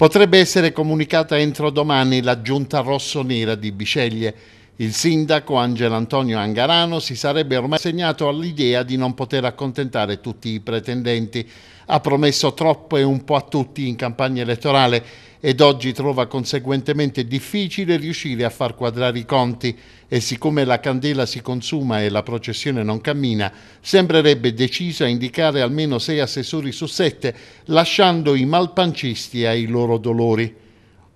Potrebbe essere comunicata entro domani la giunta rosso-nera di Biceglie. Il sindaco Angelo Antonio Angarano si sarebbe ormai segnato all'idea di non poter accontentare tutti i pretendenti. Ha promesso troppo e un po' a tutti in campagna elettorale ed oggi trova conseguentemente difficile riuscire a far quadrare i conti e siccome la candela si consuma e la processione non cammina, sembrerebbe deciso a indicare almeno sei assessori su sette, lasciando i malpancisti ai loro dolori.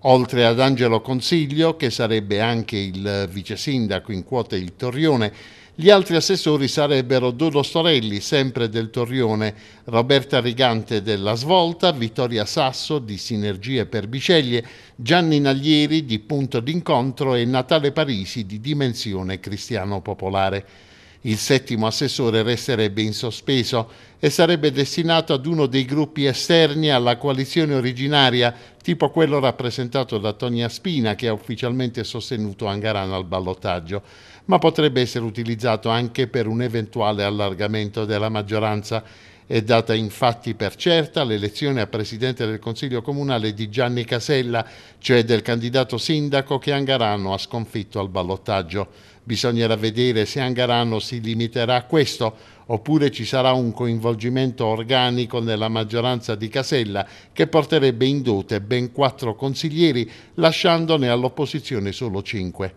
Oltre ad Angelo Consiglio, che sarebbe anche il vice sindaco in quota il Torrione, gli altri assessori sarebbero Dodo Storelli, sempre del Torrione, Roberta Rigante della Svolta, Vittoria Sasso di Sinergie per Biceglie, Gianni Naglieri di Punto d'Incontro e Natale Parisi di Dimensione Cristiano Popolare. Il settimo assessore resterebbe in sospeso e sarebbe destinato ad uno dei gruppi esterni alla coalizione originaria, tipo quello rappresentato da Tonia Spina che ha ufficialmente sostenuto Angarano al ballottaggio, ma potrebbe essere utilizzato anche per un eventuale allargamento della maggioranza è data infatti per certa l'elezione a presidente del Consiglio Comunale di Gianni Casella, cioè del candidato sindaco che Angarano ha sconfitto al ballottaggio. Bisognerà vedere se Angarano si limiterà a questo oppure ci sarà un coinvolgimento organico nella maggioranza di Casella che porterebbe in dote ben quattro consiglieri lasciandone all'opposizione solo cinque.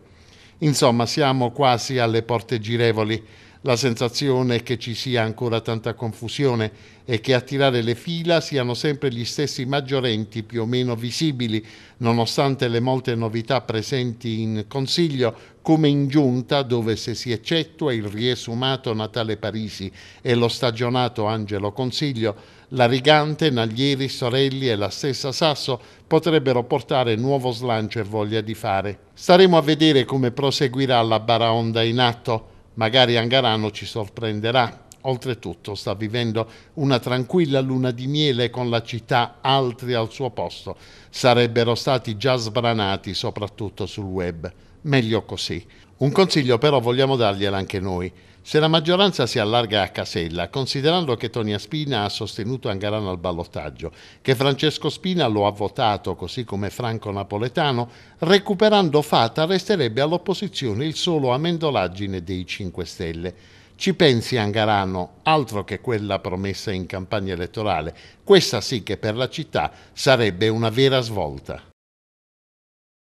Insomma siamo quasi alle porte girevoli. La sensazione è che ci sia ancora tanta confusione e che a tirare le fila siano sempre gli stessi maggiorenti più o meno visibili, nonostante le molte novità presenti in Consiglio, come in giunta dove se si eccettua il riesumato Natale Parisi e lo stagionato Angelo Consiglio, la Rigante, Naglieri, Sorelli e la stessa Sasso potrebbero portare nuovo slancio e voglia di fare. Staremo a vedere come proseguirà la baraonda in atto. Magari Angarano ci sorprenderà. Oltretutto sta vivendo una tranquilla luna di miele con la città altri al suo posto. Sarebbero stati già sbranati, soprattutto sul web. Meglio così. Un consiglio però vogliamo dargliela anche noi. Se la maggioranza si allarga a Casella, considerando che Tonia Spina ha sostenuto Angarano al ballottaggio, che Francesco Spina lo ha votato così come Franco Napoletano, recuperando Fata resterebbe all'opposizione il solo amendolaggine dei 5 Stelle. Ci pensi Angarano, altro che quella promessa in campagna elettorale, questa sì che per la città sarebbe una vera svolta.